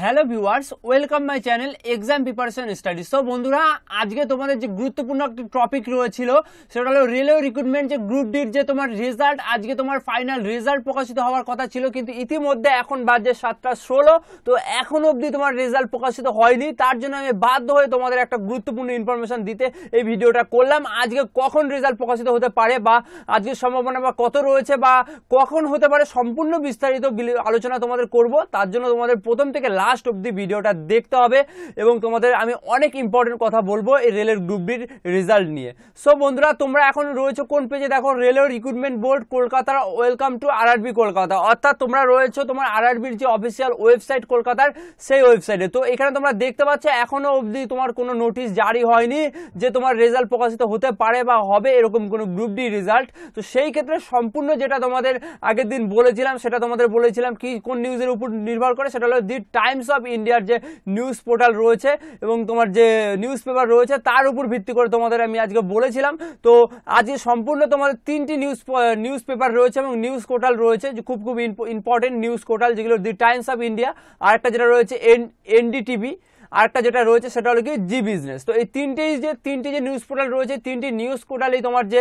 hello viewers welcome my channel exam preparation studies তো বন্ধুরা আজকে তোমাদের যে গুরুত্বপূর্ণ একটি টপিক রয়েছিল সেটা হলো রেলওয়ে রিক্রুটমেন্ট যে গ্রুপ ডির যে তোমার রেজাল্ট আজকে তোমার ফাইনাল রেজাল্ট প্রকাশিত হওয়ার কথা ছিল কিন্তু ইতিমধ্যে এখন বাজে সাতটা ষোলো তো এখন অবধি তোমার রেজাল্ট প্রকাশিত হয়নি তার জন্য আমি বাধ্য হয়ে তোমাদের একটা গুরুত্বপূর্ণ ইনফরমেশন দিতে এই ভিডিওটা করলাম আজকে কখন রেজাল্ট প্রকাশিত হতে পারে বা আজকের সম্ভাবনা বা কত রয়েছে বা কখন হতে পারে সম্পূর্ণ বিস্তারিত আলোচনা তোমাদের করব তার জন্য তোমাদের প্রথম থেকে লাস্ট অব্দি ভিডিওটা দেখতে হবে এবং তোমাদের আমি অনেক ইম্পর্টেন্ট কথা বলবো এই রেলের গ্রুপ বির রেজাল্ট নিয়ে সো বন্ধুরা তোমরা এখন রয়েছে কোন পেজে দেখো রেলের রিক্রুটমেন্ট বোর্ড কলকাতার ওয়েলকাম টু আরআরবি কলকাতা অর্থাৎ তোমরা রয়েছে তোমার আর আরবির যে অফিসিয়াল ওয়েবসাইট কলকাতার সেই ওয়েবসাইটে তো এখানে তোমরা দেখতে পাচ্ছ এখনও অবধি তোমার কোনো নোটিশ জারি হয়নি যে তোমার রেজাল্ট প্রকাশিত হতে পারে বা হবে এরকম কোনো গ্রুপ ডি রেজাল্ট তো সেই ক্ষেত্রে সম্পূর্ণ যেটা তোমাদের আগের দিন বলেছিলাম সেটা তোমাদের বলেছিলাম কি কোন নিউজের উপর নির্ভর করে সেটা হলো দি টাইম টাইমস অফ ইন্ডিয়ার যে নিউজ পোর্টাল রয়েছে এবং তোমার যে নিউজ পেপার রয়েছে তার উপর ভিত্তি করে তোমাদের আমি আজকে বলেছিলাম তো আজকে সম্পূর্ণ তোমাদের তিনটি নিউজ নিউজ পেপার রয়েছে এবং নিউজ পোর্টাল রয়েছে যে খুব খুব ইম্পর্টেন্ট নিউজ পোর্টাল যেগুলো দি টাইমস অফ ইন্ডিয়া আর একটা যেটা রয়েছে এন এনডিটিভি আরেকটা যেটা রয়েছে সেটা হলো কি জি বিজনেস তো এই তিনটেই যে তিনটি যে নিউজ পোর্টাল রয়েছে তিনটি নিউজ পোর্টালই তোমার যে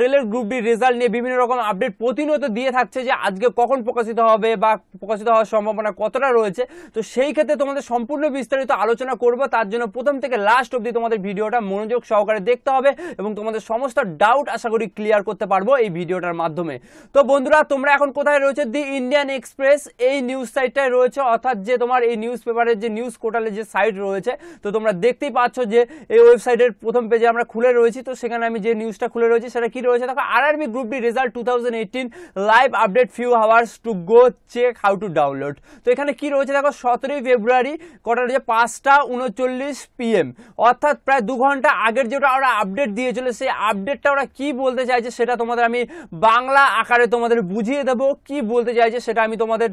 রেলের গ্রুপ ডি রেজাল্ট নিয়ে বিভিন্ন রকম আপডেট প্রতিনিয়ত দিয়ে থাকছে যে আজকে কখন প্রকাশিত হবে বা প্রকাশিত হওয়ার সম্ভাবনা কতটা রয়েছে তো সেই ক্ষেত্রে তোমাদের সম্পূর্ণ বিস্তারিত আলোচনা করব তার জন্য প্রথম থেকে লাস্ট অবধি তোমাদের ভিডিওটা মনোযোগ সহকারে দেখতে হবে এবং তোমাদের সমস্ত ডাউট আশা করি ক্লিয়ার করতে পারবো এই ভিডিওটার মাধ্যমে তো বন্ধুরা তোমরা এখন কোথায় রয়েছে দি ইন্ডিয়ান এক্সপ্রেস এই নিউজ সাইটটায় রয়েছে অর্থাৎ যে তোমার এই নিউজ পেপারের যে নিউজ পোর্টালের যে সাইট ওয়েবসাইট রয়েছে তো তোমরা দেখতেই পাচ্ছ যে এই ওয়েবসাইটের প্রথম পেজে আমরা খুলে রয়েছি তো সেখানে আমি যে নিউজটা খুলে রয়েছি সেটা কি রয়েছে দেখো RRB group D result to live update few hours to go check how to download তো এখানে কি রয়েছে দেখো সতেরোই ফেব্রুয়ারি কটা রয়েছে পাঁচটা উনচল্লিশ পিএম অর্থাৎ প্রায় দু ঘন্টা আগের যেটা ওরা আপডেট দিয়েছিল সেই আপডেটটা ওরা কি বলতে চাইছে সেটা তোমাদের আমি বাংলা আকারে তোমাদের বুঝিয়ে দেবো কি বলতে চাইছে সেটা আমি তোমাদের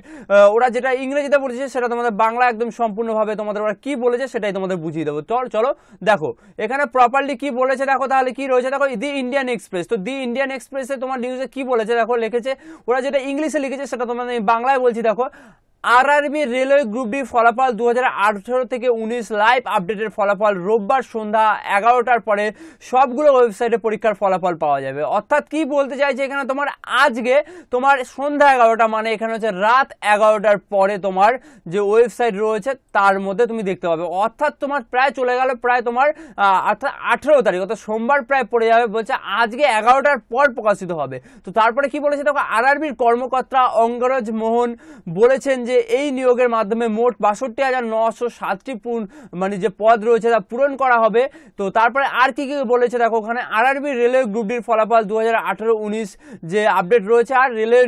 ওরা যেটা ইংরেজিতে বলেছে সেটা তোমাদের বাংলা একদম সম্পূর্ণভাবে তোমাদের ওরা কি বলে বলেছে সেটাই তোমাদের বুঝিয়ে দেবো চল চলো দেখো এখানে প্রপারলি কি বলেছে দেখো তাহলে কি রয়েছে দেখো দি ইন্ডিয়ান এক্সপ্রেস তো দি ইন্ডিয়ান এক্সপ্রেসে তোমার নিউজে কি বলেছে দেখো লিখেছে ওরা যেটা ইংলিশে লিখেছে সেটা তোমাদের বাংলায় বলছি দেখো আরআরবি রেলওয়ে গ্রুপ ডি ফলাফল দু হাজার থেকে ১৯ লাইভ আপডেটের ফলাফল রোববার সন্ধ্যা এগারোটার পরে সবগুলো ওয়েবসাইটে পরীক্ষার ফলাফল পাওয়া যাবে অর্থাৎ কি বলতে চাইছে এখানে তোমার আজকে তোমার সন্ধ্যা এগারোটা মানে এখানে হচ্ছে রাত এগারোটার পরে তোমার যে ওয়েবসাইট রয়েছে তার মধ্যে তুমি দেখতে পাবে অর্থাৎ তোমার প্রায় চলে গেল প্রায় তোমার অর্থাৎ আঠেরো তারিখ অর্থাৎ সোমবার প্রায় পড়ে যাবে বলছে আজকে এগারোটার পর প্রকাশিত হবে তো তারপরে কি বলেছে দেখো আরআরবির কর্মকর্তা অঙ্গরজ মোহন বলেছেন যে এই নিয়োগের মাধ্যমে মোট বাষট্টি হাজার নশো সাতটি মানে যে পদ রয়েছে তা পূরণ করা হবে তো তারপরে আর কি কি বলেছে দেখো ওখানে আরআরবি রেলওয়ে গ্রুপটির ফলাফল দু হাজার যে আপডেট রয়েছে আর রেলওয়ে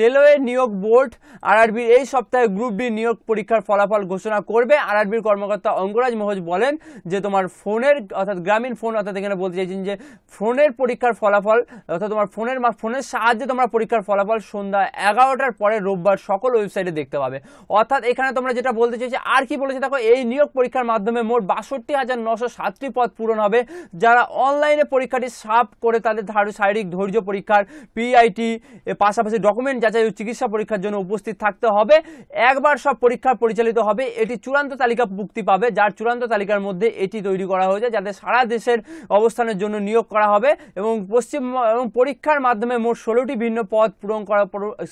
রেলওয়ে নিয়োগ বোর্ড আরআরবির এই সপ্তাহে গ্রুপ ডি নিয়োগ পরীক্ষার ফলাফল ঘোষণা করবে আরআরবির কর্মকর্তা অঙ্গরাজ মহোজ বলেন যে তোমার ফোনের অর্থাৎ গ্রামীণ ফোন অর্থাৎ এখানে বলতে চাইছেন যে ফোনের পরীক্ষার ফলাফল অর্থাৎ তোমার ফোনের ফোনের সাহায্যে তোমরা পরীক্ষার ফলাফল সন্ধ্যা এগারোটার পরে রোববার সকল ওয়েবসাইটে দেখতে পাবে অর্থাৎ এখানে তোমরা যেটা বলতে চাইছি আর কি বলেছে দেখো এই নিয়োগ পরীক্ষার মাধ্যমে মোট বাষট্টি হাজার নশো সাতটি পদ পূরণ হবে যারা অনলাইনে পরীক্ষাটি সাফ করে তাদের শারীরিক ধৈর্য পরীক্ষার পিআইটি পাশাপাশি ডকুমেন্ট যাচাই ও চিকিৎসা পরীক্ষার জন্য উপস্থিত থাকতে হবে একবার সব পরীক্ষা পরিচালিত হবে এটি চূড়ান্ত তালিকা মুক্তি পাবে যার চূড়ান্ত তালিকার মধ্যে এটি তৈরি করা হয়েছে যাতে সারা দেশের অবস্থানের জন্য নিয়োগ করা হবে এবং পশ্চিম এবং পরীক্ষার মাধ্যমে মোট ষোলোটি ভিন্ন পদ পূরণ করা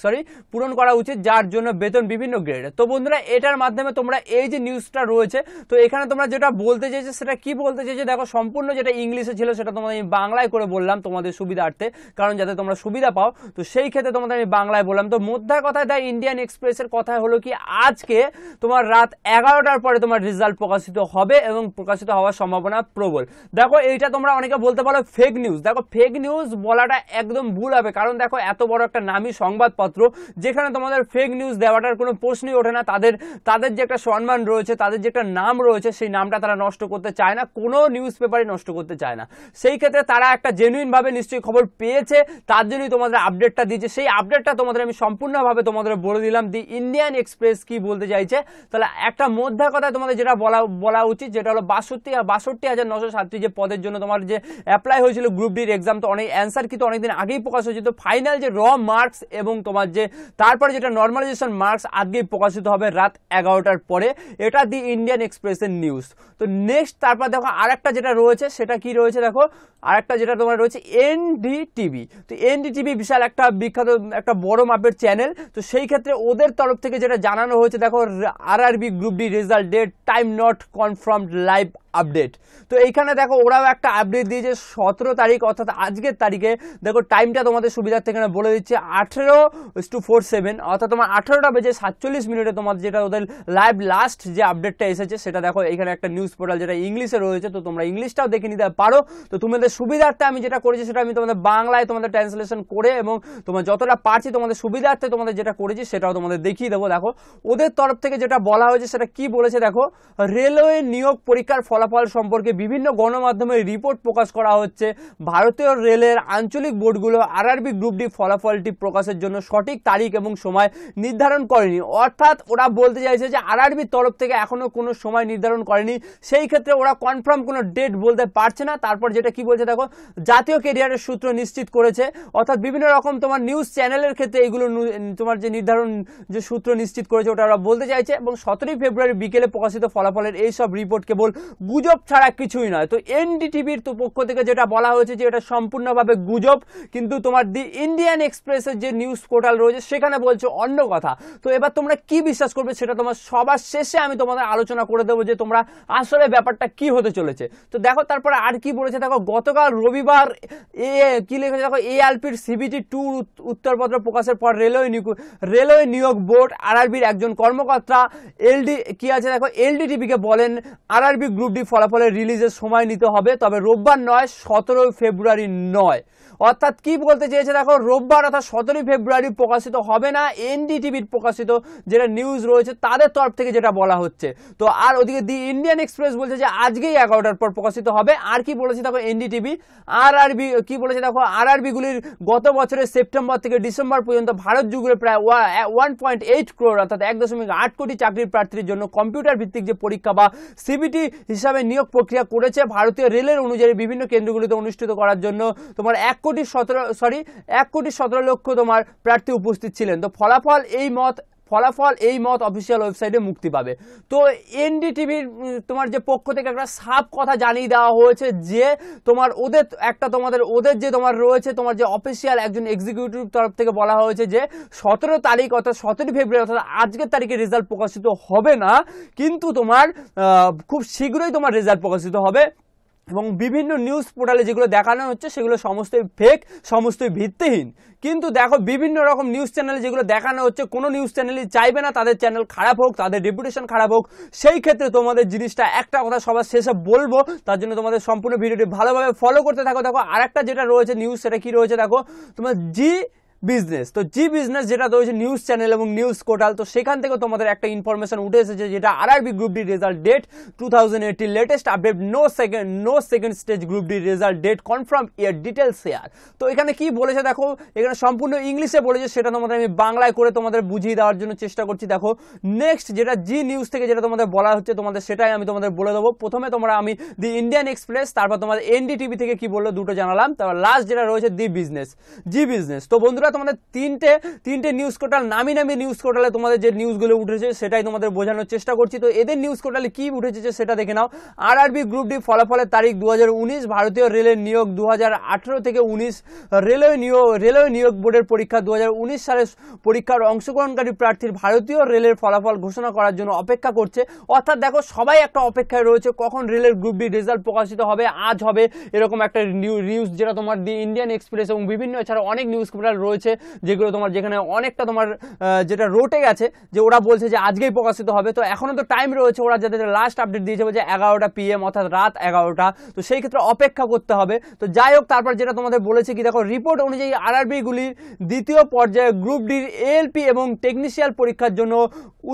সরি পূরণ করা উচিত যার জন্য বেতন বিভিন্ন গ্রেডে তো বন্ধুরা এটার মাধ্যমে তোমরা এই যে নিউজটা রয়েছে তো এখানে তোমরা যেটা বলতে চাইছো সেটা কি বলতে চাইছো দেখো সম্পূর্ণ যেটা ইংলিশে ছিল সেটা তোমাদের আমি বাংলায় করে বললাম তোমাদের সুবিধার্থে কারণ যাতে তোমরা সুবিধা পাও তো সেই ক্ষেত্রে তোমাদের আমি বাংলায় বললাম তো মধ্যা কথায় দেয় ইন্ডিয়ান এক্সপ্রেসের কথা হলো কি আজকে তোমার রাত এগারোটার পরে তোমার রেজাল্ট প্রকাশিত হবে এবং প্রকাশিত হওয়ার সম্ভাবনা প্রবল দেখো এইটা তোমরা অনেকে বলতে পারো ফেক নিউজ দেখো ফেক নিউজ বলাটা একদম ভুল হবে কারণ দেখো এত বড় একটা নামী সংবাদপত্র যেখানে তোমাদের ফেক নিউজ দেওয়াটার কোনো কোনো প্রশ্নই ওঠে না তাদের তাদের যে একটা সম্মান রয়েছে তাদের যে একটা নাম রয়েছে সেই নামটা তারা নষ্ট করতে চায় না কোনো নিউজ পেপারই নষ্ট করতে চায় না সেই ক্ষেত্রে তারা একটা জেনুইনভাবে নিশ্চয়ই খবর পেয়েছে তার জন্যই তোমাদের আপডেটটা দিয়েছে সেই আপডেটটা তোমাদের আমি সম্পূর্ণভাবে তোমাদের বলে দিলাম দি ইন্ডিয়ান এক্সপ্রেস কি বলতে চাইছে তাহলে একটা মধ্যা কথায় তোমাদের যেটা বলা বলা উচিত যেটা হলো বাষট্টি বাষট্টি হাজার নশো সাতটি যে পদের জন্য তোমার যে অ্যাপ্লাই হয়েছিল গ্রুপ ডির এক্সাম তো অনেক অ্যান্সার কিন্তু অনেকদিন আগেই প্রকাশ হয়েছিল ফাইনাল যে র মার্কস এবং তোমার যে তারপরে যেটা নর্মালাইজেশন মার্কস আগেই প্রকাশিত হবে রাত এগারোটার পরে এটা দি ইন্ডিয়ান এক্সপ্রেসের নিউজ তো নেক্সট তারপর দেখো আরেকটা যেটা রয়েছে সেটা কি রয়েছে দেখো আরেকটা যেটা তোমার রয়েছে টিভি তো টিভি বিশাল একটা বিখ্যাত একটা বড় মাপের চ্যানেল তো সেই ক্ষেত্রে ওদের তরফ থেকে যেটা জানানো হয়েছে দেখো আর group D result date time not confirmed live update তো এইখানে দেখো ওরাও একটা আপডেট দিয়েছে সতেরো তারিখ অর্থাৎ আজকের তারিখে দেখো টাইমটা তোমাদের সুবিধার্থে থেকে বলে দিচ্ছে আঠেরো টু ফোর সেভেন অর্থাৎ তোমার আঠেরোটা বেজে সাতচল্লিশ মিনিটে তোমাদের যেটা ওদের লাইভ লাস্ট যে আপডেটটা এসেছে সেটা দেখো এখানে একটা নিউজ পোর্টাল যেটা ইংলিশে রয়েছে তো তোমরা ইংলিশটাও দেখে নিতে পারো তো তোমাদের সুবিধার্থে আমি যেটা করেছি সেটা আমি তোমাদের বাংলায় তোমাদের ট্রান্সলেশন করে এবং তোমার যতটা পারছি তোমাদের সুবিধার্থে তোমাদের যেটা করেছি সেটাও তোমাদের দেখিয়ে দেবো দেখো ওদের তরফ থেকে যেটা বলা হয়েছে সেটা কি বলেছে দেখো রেলওয়ে নিয়োগ পরীক্ষার ফলাফল ফলাফল সম্পর্কে বিভিন্ন গণমাধ্যমে রিপোর্ট প্রকাশ করা হচ্ছে ভারতীয় রেলের আঞ্চলিক বোর্ডগুলো আরআরবি গ্রুপ ডি ফলাফলটি প্রকাশের জন্য সঠিক তারিখ এবং সময় নির্ধারণ করেনি অর্থাৎ ওরা বলতে চাইছে যে আরআরবির তরফ থেকে এখনও কোনো সময় নির্ধারণ করেনি সেই ক্ষেত্রে ওরা কনফার্ম কোনো ডেট বলতে পারছে না তারপর যেটা কি বলছে দেখো জাতীয় কেরিয়ারের সূত্র নিশ্চিত করেছে অর্থাৎ বিভিন্ন রকম তোমার নিউজ চ্যানেলের ক্ষেত্রে এইগুলো তোমার যে নির্ধারণ যে সূত্র নিশ্চিত করেছে ওটা ওরা বলতে চাইছে এবং সতেরোই ফেব্রুয়ারি বিকেলে প্রকাশিত ফলাফলের এই সব রিপোর্ট কেবল গুজব ছাড়া কিছুই নয় তো এনডিটিভির তো পক্ষ থেকে যেটা বলা হয়েছে যে এটা সম্পূর্ণভাবে গুজব কিন্তু তোমার দি ইন্ডিয়ান এক্সপ্রেসের যে নিউজ পোর্টাল রয়েছে সেখানে বলছে অন্য কথা তো এবার তোমরা কি বিশ্বাস করবে সেটা তোমার সবার শেষে আমি তোমাদের আলোচনা করে দেবো যে তোমরা আসলে ব্যাপারটা কি হতে চলেছে তো দেখো তারপরে আর কি বলেছে দেখো গতকাল রবিবার এ কি লিখেছে দেখো এআরপির সিবিটি টু উত্তরপত্র প্রকাশের পর রেলওয়ে রেলওয়ে নিয়োগ বোর্ড আরআরবির একজন কর্মকর্তা এলডি কি আছে দেখো এলডিটিভিকে বলেন আরআরবি গ্রুপ ফলাফলের রিলিজের সময় নিতে হবে তবে রোববার নয় সতেরোই ফেব্রুয়ারি নয় অর্থাৎ কি বলতে চেয়েছে দেখো রোববার অর্থাৎ সতেরোই ফেব্রুয়ারি প্রকাশিত হবে না এনডিটিভির প্রকাশিত যেটা নিউজ রয়েছে তাদের তরফ থেকে যেটা বলা হচ্ছে তো আর ওদিকে দি ইন্ডিয়ান এক্সপ্রেস বলছে যে আজকেই এগারোটার পর প্রকাশিত হবে আর কি বলেছে দেখো এনডিটিভি আর আরবি কি বলেছে দেখো আর আরবিগুলির গত বছরের সেপ্টেম্বর থেকে ডিসেম্বর পর্যন্ত ভারত যুগের প্রায় ওয়ান পয়েন্ট এইট ক্রোর অর্থাৎ এক দশমিক আট কোটি চাকরির প্রার্থীর জন্য কম্পিউটার ভিত্তিক যে পরীক্ষা বা সিবিটি হিসাবে নিয়োগ প্রক্রিয়া করেছে ভারতীয় রেলের অনুযায়ী বিভিন্ন কেন্দ্রগুলিতে অনুষ্ঠিত করার জন্য তোমার এক কোটি সতেরো সরি এক কোটি সতেরো লক্ষ তোমার প্রার্থী উপস্থিত ছিলেন তো ফলাফল এই মত ফলাফল এই মত অফিসিয়াল ওয়েবসাইটে মুক্তি পাবে তো এনডিটিভির তোমার যে পক্ষ থেকে একটা সাপ কথা জানিয়ে দেওয়া হয়েছে যে তোমার ওদের একটা তোমাদের ওদের যে তোমার রয়েছে তোমার যে অফিসিয়াল একজন এক্সিকিউটিভ তরফ থেকে বলা হয়েছে যে সতেরো তারিখ অর্থাৎ সতেরোই ফেব্রুয়ারি অর্থাৎ আজকের তারিখে রেজাল্ট প্রকাশিত হবে না কিন্তু তোমার খুব শীঘ্রই তোমার রেজাল্ট প্রকাশিত হবে এবং বিভিন্ন নিউজ পোর্টালে যেগুলো দেখানো হচ্ছে সেগুলো সমস্তই ফেক সমস্তই ভিত্তিহীন কিন্তু দেখো বিভিন্ন রকম নিউজ চ্যানেলে যেগুলো দেখানো হচ্ছে কোনো নিউজ চ্যানেলই চাইবে না তাদের চ্যানেল খারাপ হোক তাদের রেপুটেশন খারাপ হোক সেই ক্ষেত্রে তোমাদের জিনিসটা একটা কথা সবার শেষে বলবো তার জন্য তোমাদের সম্পূর্ণ ভিডিওটি ভালোভাবে ফলো করতে থাকো দেখো আর একটা যেটা রয়েছে নিউজ সেটা কী রয়েছে দেখো তোমার জি বিজনেস তো জি বিজনেস যেটা রয়েছে নিউজ চ্যানেল এবং নিউজ কোর্টাল তো সেখান থেকে তোমাদের একটা ইনফরমেশন উঠে এসেছে যেটা R RB group D result date two thousand latest update no second no second stage group D result date confirm year details here তো এখানে কি বলেছে দেখো এখানে সম্পূর্ণ ইংলিশে বলেছে সেটা তোমাদের আমি বাংলায় করে তোমাদের বুঝিয়ে দেওয়ার জন্য চেষ্টা করছি দেখো নেক্সট যেটা জি নিউজ থেকে যেটা তোমাদের বলা হচ্ছে তোমাদের সেটাই আমি তোমাদের বলে দেবো প্রথমে তোমরা আমি দি ইন্ডিয়ান এক্সপ্রেস তারপর তোমাদের এনডিটিভি থেকে কি বললো দুটো জানালাম তারপর লাস্ট যেটা রয়েছে দি বিজনেস জি বিজনেস তো বন্ধুরা আমরা তোমাদের তিনটে তিনটে নিউজ পোর্টাল নামি নামি নিউজ পোর্টালে তোমাদের যে নিউজগুলো উঠেছে সেটাই তোমাদের বোঝানোর চেষ্টা করছি তো এদের নিউজ পোর্টালে কী উঠেছে সেটা দেখে নাও আরআরবি গ্রুপ ডি ফলাফলের তারিখ দু ভারতীয় রেলের নিয়োগ দু থেকে উনিশ রেলওয়ে নিয়োগ রেলওয়ে নিয়োগ বোর্ডের পরীক্ষা দু সালের পরীক্ষার অংশগ্রহণকারী প্রার্থীর ভারতীয় রেলের ফলাফল ঘোষণা করার জন্য অপেক্ষা করছে অর্থাৎ দেখো সবাই একটা অপেক্ষায় রয়েছে কখন রেলের গ্রুপ ডি রেজাল্ট প্রকাশিত হবে আজ হবে এরকম একটা নিউজ যেটা তোমার দি ইন্ডিয়ান এক্সপ্রেস এবং বিভিন্ন এছাড়া অনেক নিউজ পোর্টাল রয়েছে রয়েছে যেগুলো তোমার যেখানে অনেকটা তোমার যেটা রোটে গেছে যে ওরা বলছে যে আজকেই প্রকাশিত হবে তো এখনও তো টাইম রয়েছে ওরা যাদের লাস্ট আপডেট দিয়েছে যে এগারোটা পিএম অর্থাৎ রাত এগারোটা তো সেই ক্ষেত্রে অপেক্ষা করতে হবে তো যাই হোক তারপর যেটা তোমাদের বলেছে কি দেখো রিপোর্ট অনুযায়ী আরআরবিগুলির দ্বিতীয় পর্যায়ে গ্রুপ ডির এলপি এবং টেকনিশিয়াল পরীক্ষার জন্য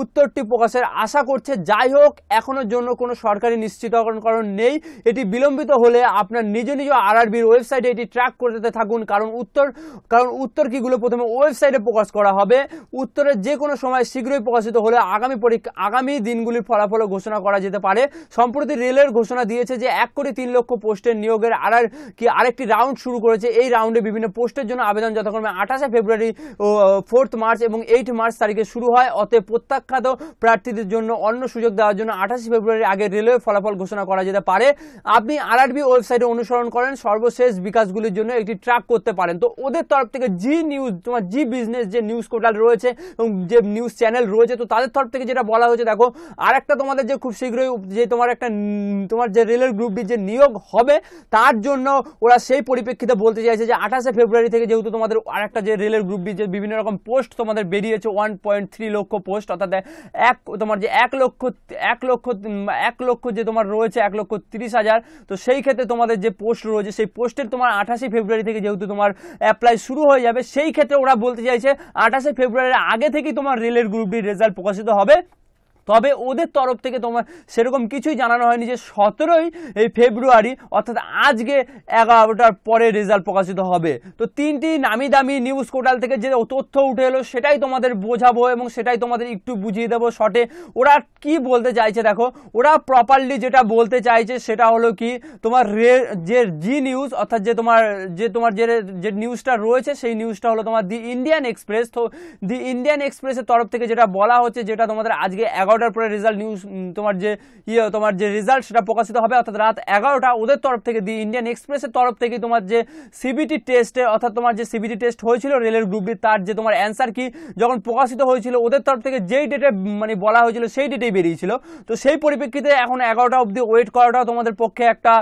উত্তরটি প্রকাশের আশা করছে যাই হোক এখনও জন্য কোনো সরকারি নিশ্চিতকরণ নেই এটি বিলম্বিত হলে আপনার নিজ নিজ আরআরবির ওয়েবসাইটে এটি ট্র্যাক করতে থাকুন কারণ উত্তর কারণ উত্তর বাকিগুলো প্রথমে ওয়েবসাইটে প্রকাশ করা হবে উত্তরে যে কোনো সময় শীঘ্রই প্রকাশিত হলে আগামী পরীক্ষা আগামী দিনগুলির ফলাফল ঘোষণা করা যেতে পারে সম্প্রতি রেলের ঘোষণা দিয়েছে যে এক কোটি তিন লক্ষ পোস্টের নিয়োগের আর কি আরেকটি রাউন্ড শুরু করেছে এই রাউন্ডে বিভিন্ন পোস্টের জন্য আবেদন যথাক্রমে আঠাশে ফেব্রুয়ারি ও ফোর্থ মার্চ এবং এইট মার্চ তারিখে শুরু হয় অতএব প্রত্যাখ্যাত প্রার্থীদের জন্য অন্য সুযোগ দেওয়ার জন্য আঠাশে ফেব্রুয়ারির আগে রেলওয়ে ফলাফল ঘোষণা করা যেতে পারে আপনি আরআরবি ওয়েবসাইটে অনুসরণ করেন সর্বশেষ বিকাশগুলির জন্য একটি ট্র্যাক করতে পারেন তো ওদের তরফ থেকে জি নিউজ তোমার জি বিজনেস যে নিউজ পোর্টাল রয়েছে এবং যে নিউজ চ্যানেল রয়েছে তো তাদের তরফ থেকে যেটা বলা হয়েছে দেখো আরেকটা তোমাদের যে খুব শীঘ্রই যে তোমার একটা তোমার যে রেলের গ্রুপটি যে নিয়োগ হবে তার জন্য ওরা সেই পরিপ্রেক্ষিতে বলতে চাইছে যে আঠাশে ফেব্রুয়ারি থেকে যেহেতু তোমাদের আরেকটা যে রেলের গ্রুপটি যে বিভিন্ন রকম পোস্ট তোমাদের বেরিয়েছে one point three lakh post অর্থাৎ এক তোমার যে এক লক্ষ এক লক্ষ এক লক্ষ যে তোমার রয়েছে এক লক্ষ তিরিশ হাজার তো সেই ক্ষেত্রে তোমাদের যে পোস্ট রয়েছে সেই পোস্টের তোমার আঠাশে ফেব্রুয়ারি থেকে যেহেতু তোমার অ্যাপ্লাই শুরু হয়ে যাবে সেই ক্ষেত্রে ওরা বলতে চাইছে আঠাশে ফেব্রুয়ারির আগে থেকেই তোমার রেলের গ্রুপ ডির রেজাল্ট প্রকাশিত হবে তবে ওদের তরফ থেকে তোমার সেরকম কিছুই জানানো হয়নি যে সতেরোই এই ফেব্রুয়ারি অর্থাৎ আজকে এগারোটার পরে রেজাল্ট প্রকাশিত হবে তো তিনটি নামি দামি নিউজ পোর্টাল থেকে যে তথ্য উঠে এলো সেটাই তোমাদের বোঝাবো এবং সেটাই তোমাদের একটু বুঝিয়ে দেবো শর্টে ওরা কি বলতে চাইছে দেখো ওরা প্রপারলি যেটা বলতে চাইছে সেটা হলো কি তোমার রে যে জি নিউজ অর্থাৎ যে তোমার যে তোমার যে যে নিউজটা রয়েছে সেই নিউজটা হলো তোমার দি ইন্ডিয়ান এক্সপ্রেস তো দি ইন্ডিয়ান এক্সপ্রেসের তরফ থেকে যেটা বলা হচ্ছে যেটা তোমাদের আজকে এগারো এগারোটার পরে রেজাল্ট নিউজ তোমার যে ইয়ে তোমার যে রেজাল্ট সেটা প্রকাশিত হবে অর্থাৎ রাত এগারোটা ওদের তরফ থেকে দি ইন্ডিয়ান এক্সপ্রেসের তরফ থেকে তোমার যে সিবিটি টেস্টে অর্থাৎ তোমার যে সিবিটি টেস্ট হয়েছিল রেলের গ্রুপ তার যে তোমার অ্যান্সার কি যখন প্রকাশিত হয়েছিল ওদের তরফ থেকে যেই ডেটে মানে বলা হয়েছিল সেই ডেটেই বেরিয়েছিল তো সেই পরিপ্রেক্ষিতে এখন এগারোটা অবধি ওয়েট করাটাও তোমাদের পক্ষে একটা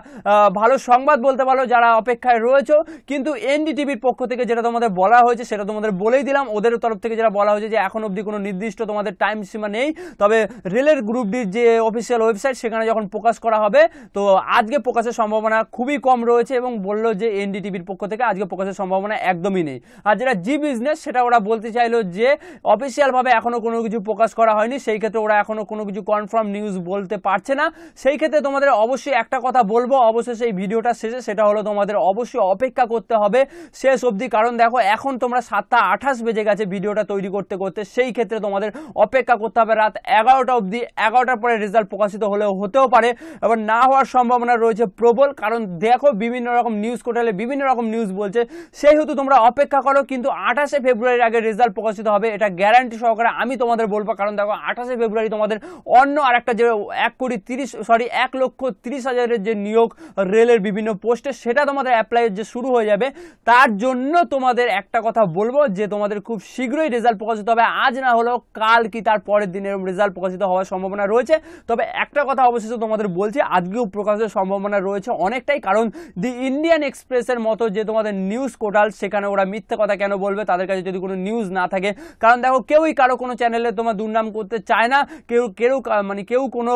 ভালো সংবাদ বলতে পারো যারা অপেক্ষায় রয়েছে কিন্তু এনডিটিভির পক্ষ থেকে যেটা তোমাদের বলা হয়েছে সেটা তোমাদের বলেই দিলাম ওদের তরফ থেকে যেটা বলা হয়েছে যে এখন অবধি কোনো নির্দিষ্ট তোমাদের টাইম সীমা নেই তবে রেলের গ্রুপ ডির যে অফিসিয়াল ওয়েবসাইট সেখানে যখন প্রকাশ করা হবে তো আজকে প্রকাশের সম্ভাবনা খুবই কম রয়েছে এবং বললো যে এনডিটিভির পক্ষ থেকে আজকে প্রকাশের সম্ভাবনা একদমই নেই আর যেটা জি বিজনেস সেটা ওরা বলতে চাইলো যে অফিসিয়ালভাবে এখনও কোনো কিছু প্রকাশ করা হয়নি সেই ক্ষেত্রে ওরা এখনও কোনো কিছু কনফার্ম নিউজ বলতে পারছে না সেই ক্ষেত্রে তোমাদের অবশ্যই একটা কথা বলবো অবশ্যই সেই ভিডিওটা শেষে সেটা হলো তোমাদের অবশ্যই অপেক্ষা করতে হবে শেষ অবধি কারণ দেখো এখন তোমরা সাতটা আঠাশ বেজে গেছে ভিডিওটা তৈরি করতে করতে সেই ক্ষেত্রে তোমাদের অপেক্ষা করতে হবে রাত এগারো এগারোটা অবধি এগারোটার পরে রেজাল্ট প্রকাশিত হলেও হতেও পারে এবার না হওয়ার সম্ভাবনা রয়েছে প্রবল কারণ দেখো বিভিন্ন রকম নিউজ পোর্টালে বিভিন্ন রকম নিউজ বলছে সেই হেতু তোমরা অপেক্ষা করো কিন্তু আঠাশে ফেব্রুয়ারির আগে রেজাল্ট প্রকাশিত হবে এটা গ্যারান্টি সহকারে আমি তোমাদের বলবো কারণ দেখো আঠাশে ফেব্রুয়ারি তোমাদের অন্য আর একটা যে এক কোটি তিরিশ সরি এক লক্ষ তিরিশ হাজারের যে নিয়োগ রেলের বিভিন্ন পোস্টে সেটা তোমাদের অ্যাপ্লাইয়ের যে শুরু হয়ে যাবে তার জন্য তোমাদের একটা কথা বলবো যে তোমাদের খুব শীঘ্রই রেজাল্ট প্রকাশিত হবে আজ না হলেও কাল কি তার পরের দিনের রেজাল্ট প্রকাশিত হওয়ার সম্ভাবনা রয়েছে তবে একটা কথা অবশেষে তোমাদের বলছি আজকেও প্রকাশের সম্ভাবনা রয়েছে অনেকটাই কারণ দি ইন্ডিয়ান এক্সপ্রেসের মতো যে তোমাদের নিউজ পোর্টাল সেখানে ওরা মিথ্যে কথা কেন বলবে তাদের কাছে যদি কোনো নিউজ না থাকে কারণ দেখো কেউই কারো কোনো চ্যানেলে তোমার দুর্নাম করতে চায় না কেউ কেউ মানে কেউ কোনো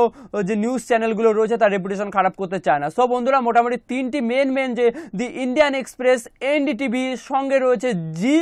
যে নিউজ চ্যানেলগুলো রয়েছে তার রেপুটেশন খারাপ করতে চায় না সো বন্ধুরা মোটামুটি তিনটি মেন মেন যে দি ইন্ডিয়ান এক্সপ্রেস এনডিটিভি সঙ্গে রয়েছে জি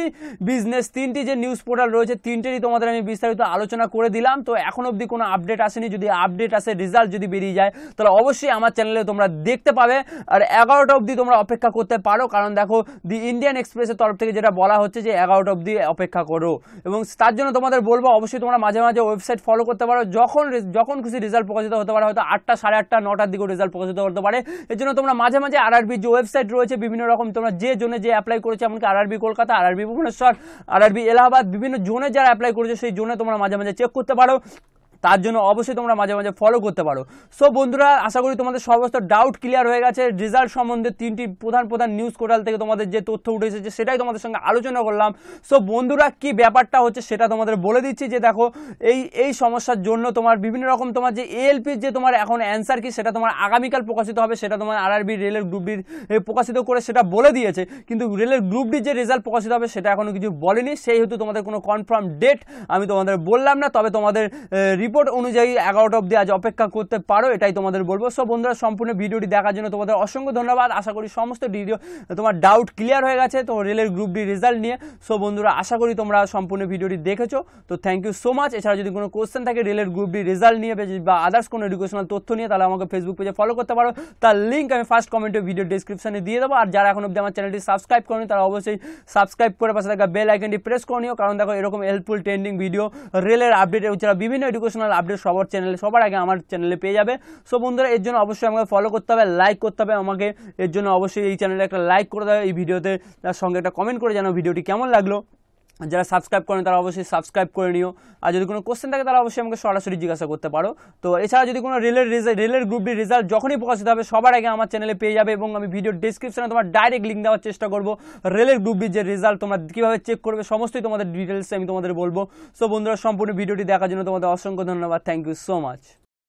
বিজনেস তিনটি যে নিউজ পোর্টাল রয়েছে তিনটেরই তোমাদের আমি বিস্তারিত আলোচনা করে দিলাম তো এখন এখন অবধি কোনো আপডেট আসেনি যদি আপডেট আসে রেজাল্ট যদি বেরিয়ে যায় তাহলে অবশ্যই আমার চ্যানেলে তোমরা দেখতে পাবে আর এগারোটা অবধি তোমরা অপেক্ষা করতে পারো কারণ দেখো দি ইন্ডিয়ান এক্সপ্রেসের তরফ থেকে যেটা বলা হচ্ছে যে এগারোটা অবধি অপেক্ষা করো এবং তার জন্য তোমাদের বলবো অবশ্যই তোমরা মাঝে মাঝে ওয়েবসাইট ফলো করতে পারো যখন যখন খুশি রেজাল্ট প্রকাশিত হতে পারে হয়তো আটটা সাড়ে আটটা নটার দিকেও রেজাল্ট প্রকাশিত হতে পারে এর জন্য তোমরা মাঝে মাঝে আরবি যে ওয়েবসাইট রয়েছে বিভিন্ন রকম তোমরা যে জোনে যে অ্যাপ্লাই করেছো এমনকি আর আরবি কলকাতা আর আরবি ভুবনেশ্বর আর আরবি এলাহাবাদ বিভিন্ন জোনে যারা অ্যাপ্লাই করেছে সেই জোনে তোমরা মাঝে মাঝে চেক করতে পারো তার জন্য অবশ্যই তোমরা মাঝে মাঝে ফলো করতে পারো সো বন্ধুরা আশা করি তোমাদের সমস্ত ডাউট ক্লিয়ার হয়ে গেছে রেজাল্ট সম্বন্ধে তিনটি প্রধান প্রধান নিউজ পোর্টাল থেকে তোমাদের যে তথ্য উঠে এসেছে সেটাই তোমাদের সঙ্গে আলোচনা করলাম সো বন্ধুরা কি ব্যাপারটা হচ্ছে সেটা তোমাদের বলে দিচ্ছি যে দেখো এই এই সমস্যার জন্য তোমার বিভিন্ন রকম তোমার যে এএলপির যে তোমার এখন অ্যান্সার কি সেটা তোমার আগামীকাল প্রকাশিত হবে সেটা তোমার আরআরবি রেলের গ্রুপ প্রকাশিত করে সেটা বলে দিয়েছে কিন্তু রেলের গ্রুপ যে রেজাল্ট প্রকাশিত হবে সেটা এখনও কিছু বলেনি সেই হেতু তোমাদের কোনো কনফার্ম ডেট আমি তোমাদের বললাম না তবে তোমাদের রিপোর্ট অনুযায়ী এগারোটা অব্দি আজ অপেক্ষা করতে পারো এটাই তোমাদের বলবো সব বন্ধুরা সম্পূর্ণ ভিডিওটি দেখার জন্য তোমাদের অসংখ্য ধন্যবাদ আশা করি সমস্ত ভিডিও তোমার ডাউট ক্লিয়ার হয়ে গেছে তো রেলের গ্রুপ ডি রেজাল্ট নিয়ে সব বন্ধুরা আশা করি তোমরা সম্পূর্ণ ভিডিওটি দেখেছো তো থ্যাংক ইউ সো মাচ এছাড়া যদি কোনো কোয়েশ্চেন থাকে রেলের গ্রুপ ডি রেজাল্ট নিয়ে বা আদার্স কোনো এডুকেশনাল তথ্য নিয়ে তাহলে আমাকে ফেসবুক পেজে ফলো করতে পারো তার লিঙ্ক আমি ফার্স্ট কমেন্টে ভিডিও ডিসক্রিপশনে দিয়ে দেবো আর যারা এখন অব্দি আমার চ্যানেলটি সাবস্ক্রাইব করেনি তারা অবশ্যই সাবস্ক্রাইব করে পাশে থাকা বেল আইকনটি প্রেস করে নিও কারণ দেখো এরকম হেল্পফুল ট্রেন্ডিং ভিডিও রেলের আপডেট এছাড়া বিভিন্ন এডুকেশন এডুকেশনাল আপডেট সবার চ্যানেলে সবার আগে আমার চ্যানেলে পেয়ে যাবে সো বন্ধুরা এর জন্য অবশ্যই আমাকে ফলো করতে হবে লাইক করতে হবে আমাকে এর জন্য অবশ্যই এই চ্যানেলে একটা লাইক করে দেবে এই ভিডিওতে তার সঙ্গে একটা কমেন্ট করে জানাও ভিডিওটি কেমন লাগলো যারা সাবস্ক্রাইব করেন তারা অবশ্যই সাবস্ক্রাইব করে নিও আর যদি কোনো কোশ্চেন থাকে তারা অবশ্যই আমাকে সরাসরি জিজ্ঞাসা করতে পারো তো এছাড়া যদি কোনো রেলের রেলের গ্রুপটির রেজাল্ট যখনই প্রকাশিত হবে সবার আগে আমার চ্যানেলে পেয়ে যাবে এবং আমি ভিডিও ডিসক্রিপশনে তোমার ডাইরেক্ট লিঙ্ক দেওয়ার চেষ্টা করবো রেলের গ্রুপটির যে রেজাল্ট তোমরা কীভাবে চেক করবে সমস্তই তোমাদের ডিটেলসে আমি তোমাদের বলবো সো বন্ধুরা সম্পূর্ণ ভিডিওটি দেখার জন্য তোমাদের অসংখ্য ধন্যবাদ থ্যাংক ইউ সো মাচ